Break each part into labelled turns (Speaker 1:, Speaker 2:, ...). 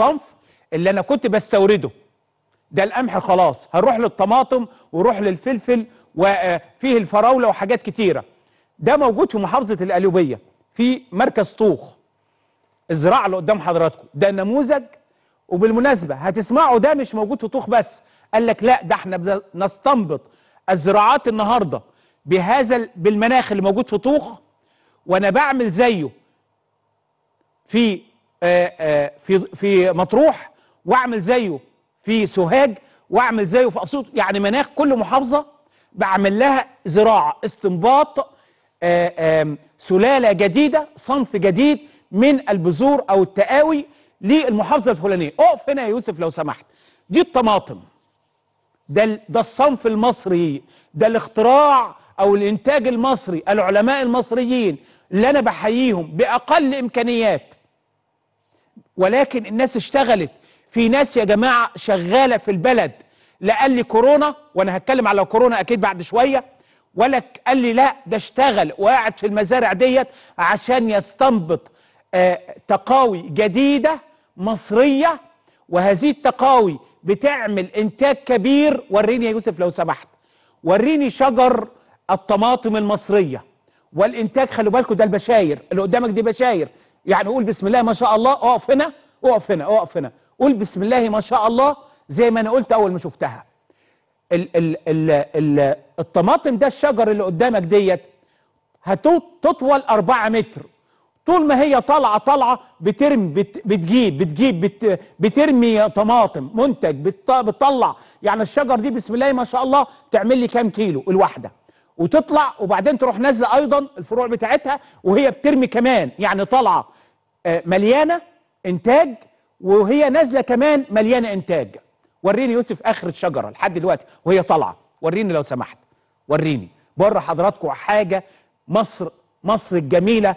Speaker 1: الصنف اللي انا كنت بستورده ده القمح خلاص هنروح للطماطم وروح للفلفل وفيه الفراوله وحاجات كتيره ده موجود في محافظه الالوبيه في مركز طوخ الزراعة اللي قدام حضراتكم ده نموذج وبالمناسبه هتسمعوا ده مش موجود في طوخ بس قال لك لا ده احنا بنستنبط الزراعات النهارده بهذا بالمناخ اللي موجود في طوخ وانا بعمل زيه في آه، آه، في في مطروح واعمل زيه في سوهاج واعمل زيه في اسيوط يعني مناخ كل محافظه بعمل لها زراعه استنباط آه، سلاله جديده صنف جديد من البذور او التقاوي للمحافظه الفلانيه اقف هنا يا يوسف لو سمحت دي الطماطم ده ده الصنف المصري ده الاختراع او الانتاج المصري العلماء المصريين اللي انا بحييهم باقل امكانيات ولكن الناس اشتغلت في ناس يا جماعة شغالة في البلد لا قال لي كورونا وانا هتكلم على كورونا اكيد بعد شوية ولا قال لي لا ده اشتغل وقاعد في المزارع ديت عشان يستنبط آه تقاوي جديدة مصرية وهذه التقاوي بتعمل انتاج كبير وريني يا يوسف لو سمحت وريني شجر الطماطم المصريه والانتاج خلوا بالكم ده البشاير اللي قدامك دي بشاير يعني قول بسم الله ما شاء الله اقف هنا اقف هنا اقف هنا قول بسم الله ما شاء الله زي ما انا قلت اول ما شفتها ال ال ال ال الطماطم ده الشجر اللي قدامك ديت هتطول 4 متر طول ما هي طالعه طالعه بترمي بت بتجيب بتجيب بت بترمي طماطم منتج بتطلع يعني الشجر دي بسم الله ما شاء الله تعمل لي كام كيلو الواحده وتطلع وبعدين تروح نازله ايضا الفروع بتاعتها وهي بترمي كمان يعني طالعه آه، مليانه انتاج وهي نازله كمان مليانه انتاج وريني يوسف اخر الشجره لحد دلوقتي وهي طالعه وريني لو سمحت وريني بره حضراتكم حاجه مصر مصر الجميله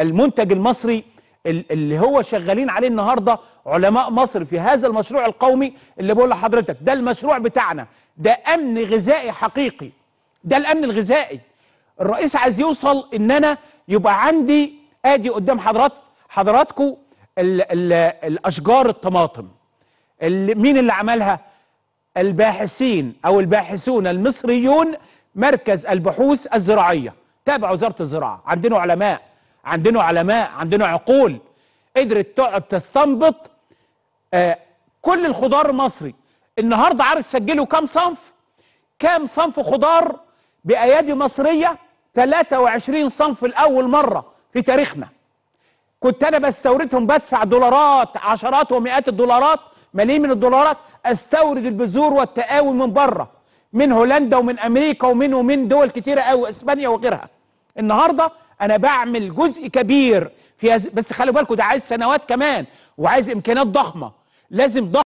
Speaker 1: المنتج المصري اللي هو شغالين عليه النهارده علماء مصر في هذا المشروع القومي اللي بقول لحضرتك ده المشروع بتاعنا ده امن غذائي حقيقي ده الامن الغذائي الرئيس عايز يوصل ان انا يبقى عندي ادي قدام حضرات حضراتكم ال ال الاشجار الطماطم اللي مين اللي عملها الباحثين او الباحثون المصريون مركز البحوث الزراعيه تابع وزاره الزراعه عندنا علماء عندنا علماء عندنا عقول قدرت تقعد تستنبط آه كل الخضار المصري النهارده عارف سجلوا كام صنف كام صنف خضار بأيادي مصرية 23 صنف الأول مرة في تاريخنا كنت أنا بستوردهم بدفع دولارات عشرات ومئات الدولارات ملايين من الدولارات استورد البذور والتقاوي من بره من هولندا ومن امريكا ومن ومن دول كتيره قوي اسبانيا وغيرها النهارده انا بعمل جزء كبير في بس خلي بالكم ده عايز سنوات كمان وعايز امكانيات ضخمه لازم ضخمة